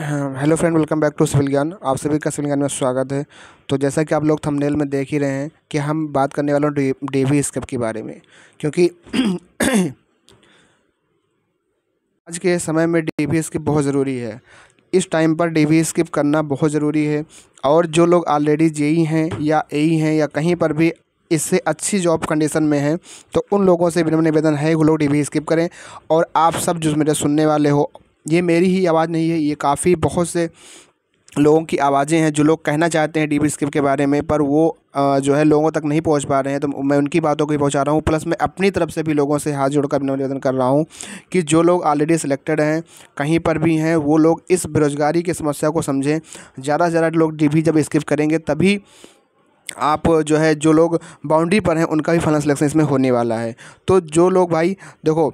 hello friend welcome back to civil Gyan आप सभी का सिविल ज्ञान में स्वागत है तो जैसा कि आप लोग थंबनेल में देख ही रहे हैं कि हम बात करने वाले हैं डेवी स्कप के बारे में क्योंकि आज के समय में डेवी स्किप बहुत ज़रूरी है इस टाइम पर डेवी स्किप करना बहुत ज़रूरी है और जो लोग ऑलरेडी जेई हैं या ए हैं या कहीं पर भी इससे अच्छी जॉब कंडीशन में है तो उन लोगों से विनम्र निवेदन है वो लोग डी स्किप करें और आप सब जो मेरे सुनने वाले हो ये मेरी ही आवाज़ नहीं है ये काफ़ी बहुत से लोगों की आवाज़ें हैं जो लोग कहना चाहते हैं डीप स्क्रिप्ट के बारे में पर वो जो है लोगों तक नहीं पहुंच पा रहे हैं तो मैं उनकी बातों को ही पहुँचा रहा हूँ प्लस मैं अपनी तरफ से भी लोगों से हाथ जोड़कर निवेदन कर रहा हूँ कि जो लोग ऑलरेडी सिलेक्टेड हैं कहीं पर भी हैं वो लोग इस बेरोज़गारी की समस्या को समझें ज़्यादा से ज़्यादा लोग डी जब स्किप करेंगे तभी आप जो है जो लोग बाउंड्री पर हैं उनका भी फलन सिलेक्शन इसमें होने वाला है तो जो लोग भाई देखो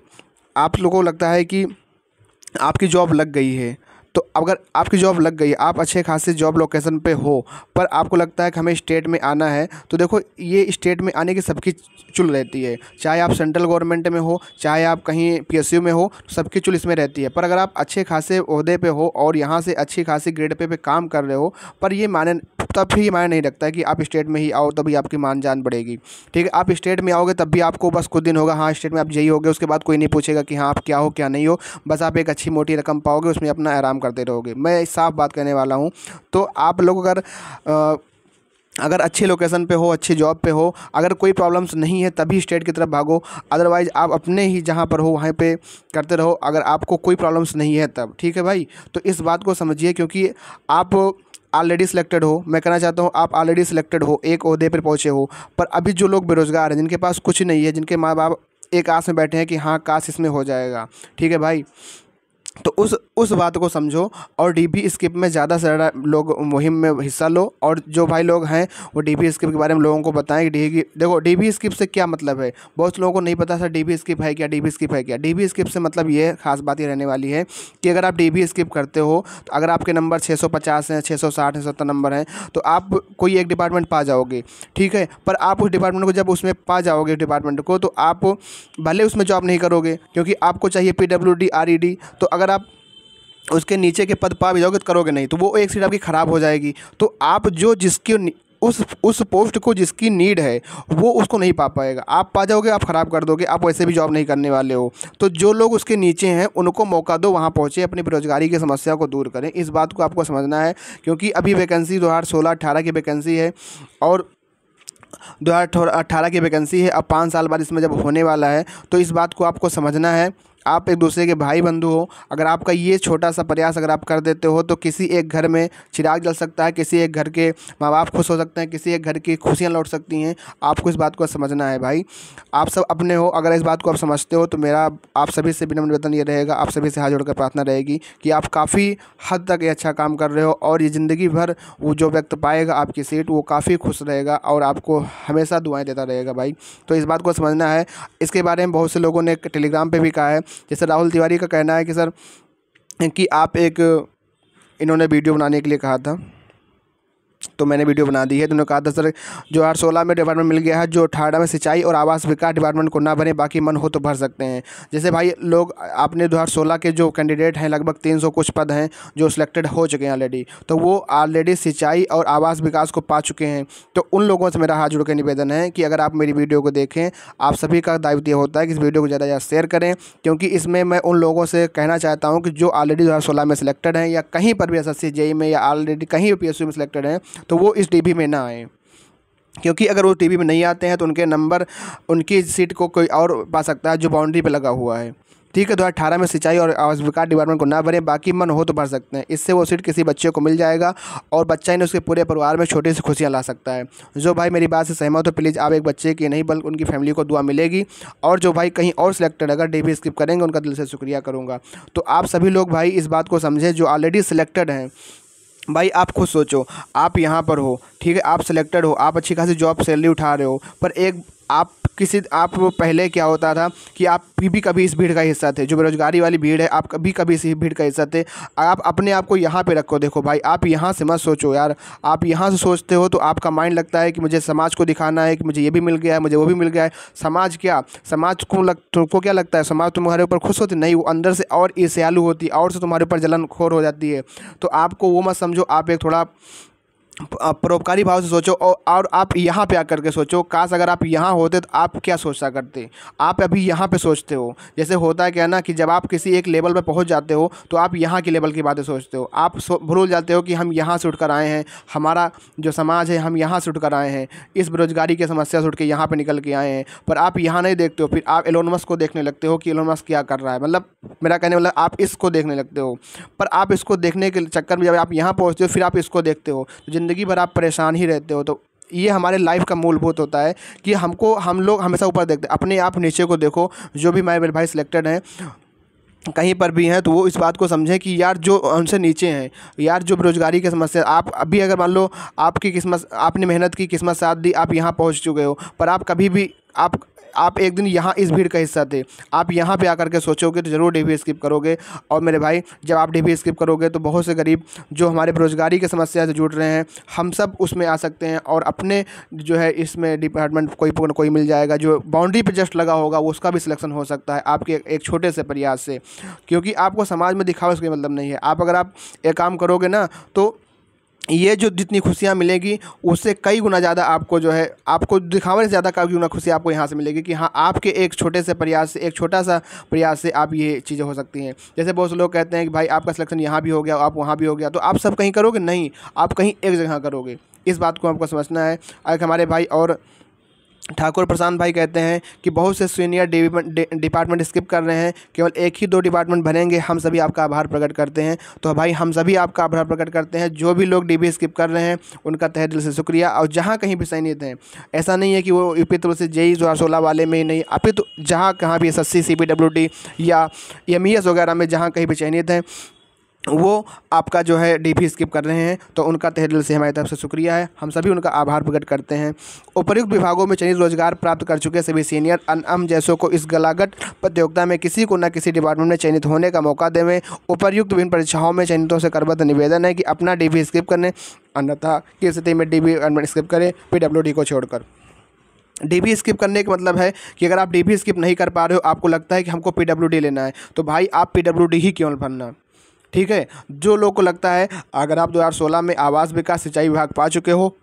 आप लोगों को लगता है कि आपकी जॉब लग गई है तो अगर आपकी जॉब लग गई आप अच्छे खासे जॉब लोकेशन पे हो पर आपको लगता है कि हमें स्टेट में आना है तो देखो ये स्टेट में आने की सबकी चुल रहती है चाहे आप सेंट्रल गवर्नमेंट में हो चाहे आप कहीं पीएसयू में हो सबकी चुल इसमें रहती है पर अगर आप अच्छे खासे अहदे पे हो और यहाँ से अच्छी खासी ग्रेड पे, पे काम कर रहे हो पर ये माने तब भी मायने नहीं रखता है कि आप स्टेट में ही आओ तभी आपकी मान जान बढ़ेगी ठीक है आप स्टेट में आओगे तब भी आपको बस कुछ दिन होगा हाँ स्टेट में आप यही होगे उसके बाद कोई नहीं पूछेगा कि हाँ आप क्या हो क्या नहीं हो बस आप एक अच्छी मोटी रकम पाओगे उसमें अपना आराम करते रहोगे मैं साफ बात करने वाला हूँ तो आप लोग अगर अगर अच्छे लोकेशन पे हो अच्छी जॉब पे हो अगर कोई प्रॉब्लम्स नहीं है तभी स्टेट की तरफ भागो अदरवाइज़ आप अपने ही जहाँ पर हो वहाँ पे करते रहो अगर आपको कोई प्रॉब्लम्स नहीं है तब ठीक है भाई तो इस बात को समझिए क्योंकि आप ऑलरेडी सिलेक्टेड हो मैं कहना चाहता हूँ आप ऑलरेडी सिलेक्टेड हो एक अहदे पर पहुँचे हो पर अभी जो लोग बेरोज़गार हैं जिनके पास कुछ नहीं है जिनके माँ बाप एक आस में बैठे हैं कि हाँ काश इसमें हो जाएगा ठीक है भाई तो उस उस बात को समझो और डी बी स्किप में ज़्यादा से ज़्यादा लोग मुहिम में हिस्सा लो और जो भाई लोग हैं वो डी बी स्किप के बारे में लोगों को बताएं कि डी देखो डी बी स्किप से क्या मतलब है बहुत लोगों को नहीं पता सर डी बी स्किप है क्या डी बी स्किप है क्या डी बी स्किप से मतलब ये खास बात ये रहने वाली है कि अगर आप डी बी स्किप करते हो तो अगर आपके नंबर छः सौ पचास हैं छः सौ साठ हैं सत्तर नंबर हैं तो आप कोई एक डिपार्टमेंट पा जाओगे ठीक है पर आप उस डिपार्टमेंट को जब उसमें पा जाओगे डिपार्टमेंट को तो आप भले उसमें जॉब नहीं करोगे क्योंकि आपको चाहिए P W D R E D तो अगर आप उसके नीचे के पद पा भी जाओगे तो करोगे नहीं तो वो एक सीट आपकी ख़राब हो जाएगी तो आप जो जिसकी उस उस पोस्ट को जिसकी नीड है वो उसको नहीं पा पाएगा आप पा जाओगे आप ख़राब कर दोगे आप वैसे भी जॉब नहीं करने वाले हो तो जो लोग उसके नीचे हैं उनको मौका दो वहाँ पहुँचे अपनी बेरोजगारी की समस्या को दूर करें इस बात को आपको समझना है क्योंकि अभी वैकेंसी दो हज़ार सोलह अट्ठारह की वैकेंसी है और दो हज़ार अट्ठारह की वैकेंसी है अब पाँच साल बाद इसमें जब होने वाला है तो इस बात को आपको समझना है आप एक दूसरे के भाई बंधु हो अगर आपका ये छोटा सा प्रयास अगर आप कर देते हो तो किसी एक घर में चिराग जल सकता है किसी एक घर के माँ बाप खुश हो सकते हैं किसी एक घर की खुशियाँ लौट सकती हैं आपको इस बात को समझना है भाई आप सब अपने हो अगर इस बात को आप समझते हो तो मेरा आप सभी से विनम्र वेतन ये रहेगा आप सभी से हाथ जोड़कर प्रार्थना रहेगी कि आप काफ़ी हद तक ये अच्छा काम कर रहे हो और ये ज़िंदगी भर वो जो व्यक्त पाएगा आपकी सीट वो काफ़ी खुश रहेगा और आपको हमेशा दुआएं देता रहेगा भाई तो इस बात को समझना है इसके बारे में बहुत से लोगों ने टेलीग्राम पर भी कहा है जैसे राहुल तिवारी का कहना है कि सर कि आप एक इन्होंने वीडियो बनाने के लिए कहा था तो मैंने वीडियो बना दी है तो उन्होंने कहा था सर जो हर सोलह में डिपार्टमेंट मिल गया है जो अठारह में सिंचाई और आवास विकास डिपार्टमेंट को ना भरें बाकी मन हो तो भर सकते हैं जैसे भाई लोग अपने दो हज़ार सोलह के जो कैंडिडेट हैं लगभग तीन सौ कुछ पद हैं जो सिलेक्टेड हो चुके हैं ऑलरेडी तो वो ऑलरेडी सिंचाई और आवास विकास को पा चुके हैं तो उन लोगों से मेरा हाथ जुड़ के निवेदन है कि अगर आप मेरी वीडियो को देखें आप सभी का दायित्व यह होता है कि इस वीडियो को ज़्यादा ज़्यादा शेयर करें क्योंकि इसमें मैं उन लोगों से कहना चाहता हूँ कि जो ऑलरेडी दो में सिलेक्टेड हैं या कहीं पर भी एस एस e में या ऑलरेडी कहीं भी पी में सिलेक्टेड हैं तो वो इस टीबी में ना आएँ क्योंकि अगर वो टीवी में नहीं आते हैं तो उनके नंबर उनकी सीट को कोई और पा सकता है जो बाउंड्री पर लगा हुआ है ठीक है दो तो हज़ार में सिंचाई और आवास विकास डिपार्टमेंट को ना भरें बाकी मन हो तो भर सकते हैं इससे वो सीट किसी बच्चे को मिल जाएगा और बच्चा ही उसके पूरे परिवार में छोटी सी खुशियाँ ला सकता है जो भाई मेरी बात से सहमत हो प्लीज़ आप एक बच्चे की नहीं बल्कि उनकी फैमिली को दुआ मिलेगी और जो भाई कहीं और सिलेक्टेड अगर डी स्किप करेंगे उनका दिल से शुक्रिया करूँगा तो आप सभी लोग भाई इस बात को समझें जो ऑलरेडी सिलेक्टेड हैं भाई आप खुद सोचो आप यहाँ पर हो ठीक है आप सिलेक्टेड हो आप अच्छी खासी जॉब सैलरी उठा रहे हो पर एक आप किसी आप पहले क्या होता था कि आप भी कभी इस भीड़ का हिस्सा थे जो बेरोजगारी वाली भीड़ है आप कभी कभी इस भीड़ का हिस्सा थे आप अपने आप को यहाँ पे रखो देखो भाई आप यहाँ से मत सोचो यार आप यहाँ से सोचते हो तो आपका माइंड लगता है कि मुझे समाज को दिखाना है कि मुझे ये भी मिल गया है मुझे वो भी मिल गया है समाज क्या समाज को लग तुमको क्या लगता है समाज तुम्हारे ऊपर खुश होती नहीं वो अंदर से और ईर्ष्यालु होती और से तुम्हारे ऊपर जलनखोर हो जाती है तो आपको वो मत समझो आप एक थोड़ा परोपकारी भाव से सोचो और और आप यहाँ पे आकर के सोचो काश अगर आप यहाँ होते तो आप क्या सोचा करते आप अभी यहाँ पे सोचते हो जैसे होता है क्या ना कि जब आप किसी एक लेवल पे पहुँच जाते हो तो आप यहाँ के लेवल की बातें सोचते हो आप भूल जाते हो कि हम यहाँ से उठ कर आए हैं हमारा जो समाज है हम यहाँ से उठ कर आए हैं इस बेरोजगारी की समस्या से उठ के यहाँ पर निकल के आए हैं पर आप यहाँ नहीं देखते हो फिर आप एलोनमस को देखने लगते हो कि एलोनमस क्या कर रहा है मतलब मेरा कहने वाला मतलब, आप इसको देखने लगते हो पर आप इसको देखने के चक्कर में जब आप यहाँ पहुँचते हो फिर आप इसको देखते हो तो जिंदगी ज़िंदगी भर आप परेशान ही रहते हो तो ये हमारे लाइफ का मूलभूत होता है कि हमको हम लोग हमेशा ऊपर देखते हैं अपने आप नीचे को देखो जो भी माई भाई सिलेक्टेड हैं कहीं पर भी हैं तो वो इस बात को समझें कि यार जो उनसे नीचे हैं यार जो बेरोजगारी की समस्या आप अभी अगर मान लो आपकी किस्मत आपने मेहनत की किस्मत साथ दी आप यहाँ पहुँच चुके हो पर आप कभी भी आप आप एक दिन यहाँ इस भीड़ का हिस्सा थे आप यहाँ पे आकर के सोचोगे तो ज़रूर डी स्किप करोगे और मेरे भाई जब आप डी स्किप करोगे तो बहुत से गरीब जो हमारे बेरोजगारी की समस्या से जुड़ रहे हैं हम सब उसमें आ सकते हैं और अपने जो है इसमें डिपार्टमेंट कोई कोई मिल जाएगा जो बाउंड्री पर जस्ट लगा होगा उसका भी सिलेक्शन हो सकता है आपके एक छोटे से प्रयास से क्योंकि आपको समाज में दिखावा उसके मतलब नहीं है आप अगर आप एक काम करोगे ना तो ये जो जितनी खुशियाँ मिलेगी उससे कई गुना ज़्यादा आपको जो है आपको दिखावे से ज़्यादा कई गुना खुशी आपको यहाँ से मिलेगी कि हाँ आपके एक छोटे से प्रयास से एक छोटा सा प्रयास से आप ये चीज़ें हो सकती हैं जैसे बहुत से लोग कहते हैं कि भाई आपका सिलेक्शन यहाँ भी हो गया आप वहाँ भी हो गया तो आप सब कहीं करोगे नहीं आप कहीं एक जगह करोगे इस बात को आपको समझना है एक हमारे भाई और ठाकुर प्रशांत भाई कहते हैं कि बहुत से सीनियर डिपार्टमेंट स्किप कर रहे हैं केवल एक ही दो डिपार्टमेंट भरेंगे हम सभी आपका आभार प्रकट करते हैं तो भाई हम सभी आपका आभार प्रकट करते हैं जो भी लोग डीबी स्किप कर रहे हैं उनका तहे दिल से शुक्रिया और जहाँ कहीं भी सैनित हैं ऐसा नहीं है कि वो यूपित से जेई दो सोलह वाले में ही नहीं अपितु जहाँ कहाँ भी एस एस या एम e वगैरह में जहाँ कहीं भी चयनित हैं वो आपका जो है डी स्किप कर रहे हैं तो उनका तहे दिल से हमारी तरफ से शुक्रिया है हम सभी उनका आभार प्रकट करते हैं उपयुक्त विभागों में चयनित रोजगार प्राप्त कर चुके सभी सीनियर अम जैसों को इस गलागट प्रतियोगिता में किसी को न किसी डिपार्टमेंट में चयनित होने का मौका देवें उपयुक्त विभिन्न परीक्षाओं में चयनितों से करबद्ध निवेदन है कि अपना डी स्किप करने अन्यथा की स्थिति में डी स्किप करें पी को छोड़कर डीबी स्किप करने का मतलब है कि अगर आप डीबी स्किप नहीं कर पा रहे हो आपको लगता है कि हमको पीडब्ल्यूडी लेना है तो भाई आप पीडब्ल्यूडी ही क्यों भरना ठीक है जो लोग को लगता है अगर आप 2016 में आवास विकास सिंचाई विभाग पा चुके हो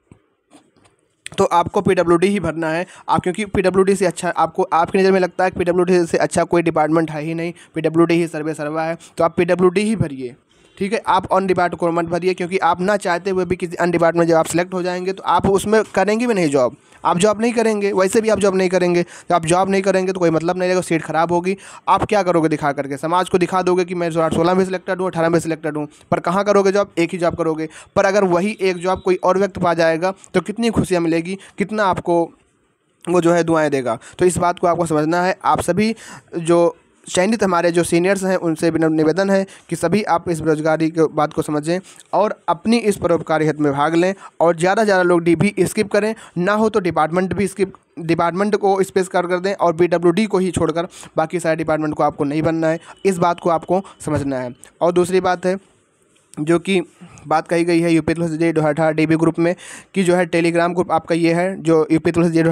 तो आपको पीडब्ल्यूडी ही भरना है आप क्योंकि पीडब्ल्यूडी से अच्छा आपको आपकी नज़र में लगता है कि पीडब्ल्यूडी से अच्छा कोई डिपार्टमेंट है ही नहीं पीडब्ल्यूडी ही सर्वे सर्वा है तो आप पीडब्ल्यूडी ही भरिए ठीक है आप अन डिपार्ट को मत भरिए क्योंकि आप ना चाहते हुए भी किसी अन में जब आप सेलेक्ट हो जाएंगे तो आप उसमें करेंगे भी नहीं जॉब आप जॉब नहीं करेंगे वैसे भी आप जॉब नहीं करेंगे तो आप जॉब नहीं करेंगे तो कोई मतलब नहीं रहेगा सीट खराब होगी आप क्या करोगे दिखा करके समाज को दिखा दोगे कि मैं जो सोलह में सिलेक्टेड हूँ अठारह में सिलेक्टेड हूँ पर कहाँ करोगे जॉब एक ही जॉब करोगे पर अगर वही एक जॉब कोई और व्यक्ति पा जाएगा तो कितनी खुशियाँ मिलेगी कितना आपको वो जो है दुआएं देगा तो इस बात को आपको समझना है आप सभी जो चयनित हमारे जो सीनियर्स हैं उनसे भी निवेदन है कि सभी आप इस बेरोजगारी के बात को समझें और अपनी इस परोपकारी हित में भाग लें और ज़्यादा से ज़्यादा लोग डी भी स्किप करें ना हो तो डिपार्टमेंट भी स्किप डिपार्टमेंट को स्पेस कर कर दें और बी को ही छोड़कर बाकी सारे डिपार्टमेंट को आपको नहीं बनना है इस बात को आपको समझना है और दूसरी बात है जो कि बात कही गई है यूपी तुलस जे डोहाठा डी बी ग्रुप में कि जो है टेलीग्राम ग्रुप आपका ये है जो यूपी तुलस जे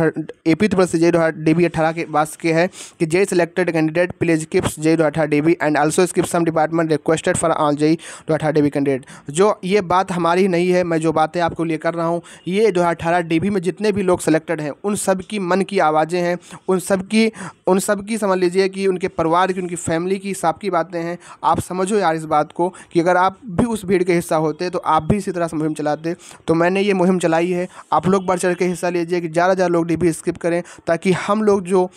ए पी तुलस जे डोहा डी बी अठारह के पास के है कि J selected candidate please keeps J डोहाठा D B and also skips some department requested for all J डोहाठा डी बी कैंडिडेट जो ये बात हमारी नहीं है मैं जो बातें आपको लिए कर रहा हूँ ये दो हज़ार अठारह में जितने भी लोग सेलेक्टेड हैं उन सब की मन की आवाज़ें हैं उन सब की उन सब की समझ लीजिए कि उनके परिवार की उनकी फैमिली की सबकी बातें हैं आप समझो यार इस बात को कि अगर आप भी उस भीड़ के हिस्सा होते तो आप भी इसी तरह से मुहिम चलाते तो मैंने ये मुहिम चलाई है आप लोग बढ़ चढ़ के हिस्सा लीजिए कि ज़्यादा ज़्यादा लोग डिब्बी स्किप करें ताकि हम लोग जो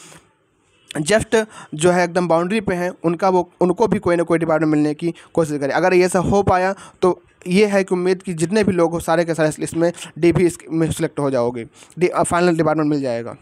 जस्ट जो है एकदम बाउंड्री पे हैं उनका वो उनको भी कोई ना कोई डिपार्टमेंट मिलने की कोशिश करें अगर ये सब हो पाया तो ये है कि उम्मीद कि जितने भी लोग हो सारे के सारे इसमें डी भी में सिलेक्ट हो जाओगे फाइनल डिपार्टमेंट मिल जाएगा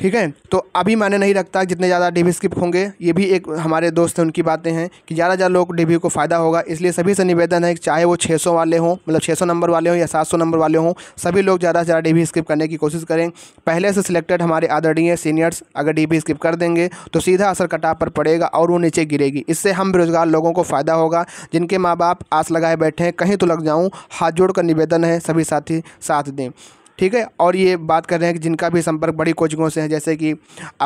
ठीक है तो अभी माने नहीं रखता जितने ज़्यादा डीबी स्किप होंगे ये भी एक हमारे दोस्त हैं उनकी बातें हैं कि ज़्यादा ज़्यादा लोग डीबी को फ़ायदा होगा इसलिए सभी से निवेदन है चाहे वो 600 वाले हों मतलब 600 नंबर वाले हों या 700 नंबर वाले हों सभी लोग ज़्यादा से ज़्यादा डीबी स्किप करने की कोशिश करें पहले से सिलेक्टेड हमारे आदरणीय सीनियर्स अगर डी स्किप कर देंगे तो सीधा असर कटाव पर पड़ेगा और वो नीचे गिरेगी इससे हम बेरोज़गार लोगों को फ़ायदा होगा जिनके माँ बाप आस लगाए बैठे हैं कहीं तो लग जाऊँ हाथ जोड़ निवेदन है सभी साथी साथ दें ठीक है और ये बात कर रहे हैं कि जिनका भी संपर्क बड़ी कोचिंगों से है जैसे कि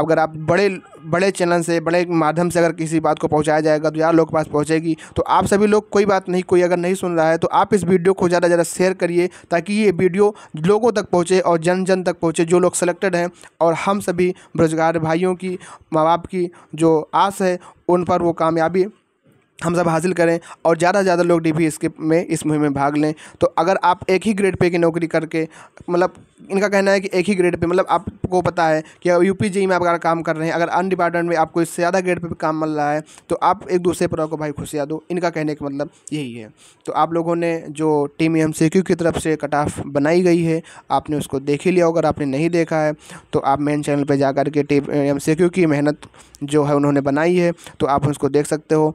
अगर आप बड़े बड़े चैनल से बड़े माध्यम से अगर किसी बात को पहुंचाया जाएगा तो यार लोग के पास पहुंचेगी तो आप सभी लोग कोई बात नहीं कोई अगर नहीं सुन रहा है तो आप इस वीडियो को ज़्यादा ज़्यादा शेयर करिए ताकि ये वीडियो लोगों तक पहुँचे और जन जन तक पहुँचे जो लोग सेलेक्टेड हैं और हम सभी बेरोजगार भाइयों की माँ बाप की जो आस है उन पर वो कामयाबी हम सब हासिल करें और ज़्यादा से ज़्यादा लोग डी पी में इस मुहिम में भाग लें तो अगर आप एक ही ग्रेड पे की नौकरी करके मतलब इनका कहना है कि एक ही ग्रेड पे मतलब आपको पता है कि यू पी जी में आप अगर काम कर रहे हैं अगर अन डिपार्टमेंट में आपको इससे ज़्यादा ग्रेड पे काम मिल रहा है तो आप एक दूसरे पर को भाई खुशियाँ दो इनका कहने का मतलब यही है तो आप लोगों ने जो टीम एम सी क्यू की तरफ से कट ऑफ बनाई गई है आपने उसको देख ही लिया अगर आपने नहीं देखा है तो आप मेन चैनल पर जा के टीम एम क्यू की मेहनत जो है उन्होंने बनाई है तो आप उसको देख सकते हो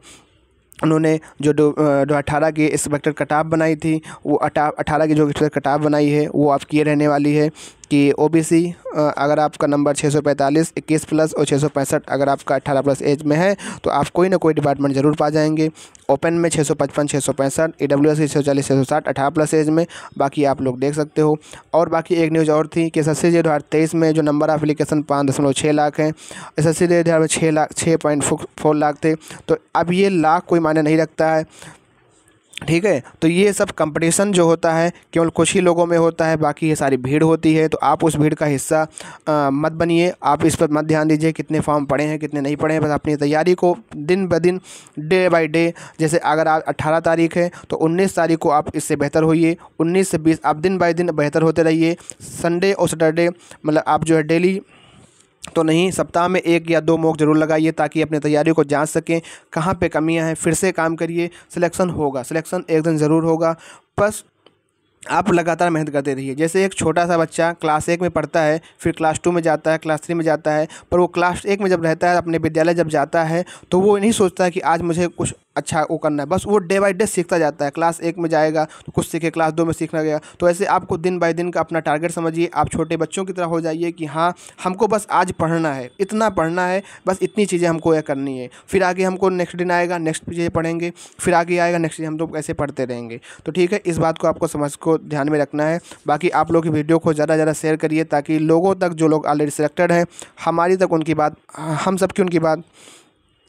उन्होंने जो दो अठारह की इस वेक्टर कटाप बनाई थी वो अठारह की जो इंस्पेक्टर कटाप बनाई है वो आपकी रहने वाली है कि ओबीसी अगर आपका नंबर छः सौ पैंतालीस इक्कीस प्लस और छः सौ पैंसठ अगर आपका अट्ठारह प्लस एज में है तो आप कोई ना कोई डिपार्टमेंट ज़रूर पा जाएंगे ओपन में छः सौ पचपन छः सौ पैंसठ ई डब्ल्यू एस छः सौ चालीस छः सौ साठ अठारह प्लस एज में बाकी आप लोग देख सकते हो और बाकी एक न्यूज़ और थी कि एस एस दो हज़ार तेईस में जो नंबर ऑफ एप्लीकेशन पाँच दशमलव छः लाख हैं एस एस सी में हज़ार छः लाख छः पॉइंट फोर लाख थे तो अब ये लाख कोई मायने नहीं रखता है ठीक है तो ये सब कंपटीशन जो होता है केवल कुछ ही लोगों में होता है बाकी ये सारी भीड़ होती है तो आप उस भीड़ का हिस्सा आ, मत बनिए आप इस पर मत ध्यान दीजिए कितने फॉर्म पड़े हैं कितने नहीं पड़े हैं बस अपनी तैयारी को दिन ब दिन डे बाय डे जैसे अगर आज अट्ठारह तारीख है तो उन्नीस तारीख को आप इससे बेहतर होइए उन्नीस से बीस आप दिन बाय दिन बेहतर होते रहिए संडे और सैटरडे मतलब आप जो है डेली तो नहीं सप्ताह में एक या दो मॉक जरूर लगाइए ताकि अपनी तैयारी को जांच सकें कहाँ पे कमियां हैं फिर से काम करिए सिलेक्शन होगा सिलेक्शन एक दिन ज़रूर होगा बस आप लगातार मेहनत करते रहिए जैसे एक छोटा सा बच्चा क्लास एक में पढ़ता है फिर क्लास टू में जाता है क्लास थ्री में जाता है पर वो क्लास एक में जब रहता है अपने विद्यालय जब जाता है तो वो नहीं सोचता है कि आज मुझे कुछ अच्छा वो करना है बस वो डे बाई डे सीखता जाता है क्लास एक में जाएगा तो कुछ सीखे क्लास दो में सीखना गया तो ऐसे आपको दिन बाई दिन का अपना टारगेट समझिए आप छोटे बच्चों की तरह हो जाइए कि हाँ हमको बस आज पढ़ना है इतना पढ़ना है बस इतनी चीज़ें हमको यह करनी है फिर आगे हमको नेक्स्ट दिन आएगा नेक्स्ट चीज़ें पढ़ेंगे फिर आगे आएगा नेक्स्ट हम लोग तो ऐसे पढ़ते रहेंगे तो ठीक है इस बात को आपको समझ को ध्यान में रखना है बाकी आप लोग वीडियो को ज़्यादा ज़्यादा शेयर करिए ताकि लोगों तक जो लोग ऑलरेडी सिलेक्टेड हैं हमारी तक उनकी बात हम सब की उनकी बात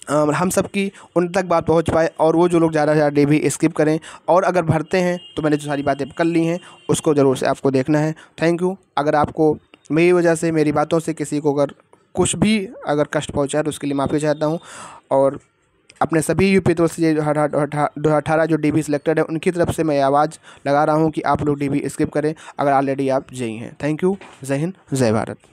हम सब की उन तक बात पहुंच पाए और वो जो लोग ज़्यादा से ज़्यादा डे भी स्किप करें और अगर भरते हैं तो मैंने जो सारी बातें कर ली हैं उसको ज़रूर से आपको देखना है थैंक यू अगर आपको मेरी वजह से मेरी बातों से किसी को अगर कुछ भी अगर कष्ट पहुँचा तो उसके लिए माफ़ी चाहता हूँ और अपने सभी यूपी तरफ से दो अठारह जो डी बी सिलेक्टेड है उनकी तरफ से मैं आवाज़ लगा रहा हूँ कि आप लोग डी बी स्किप करें अगर ऑलरेडी आप जय हैं थैंक यू जय हिंद जय भारत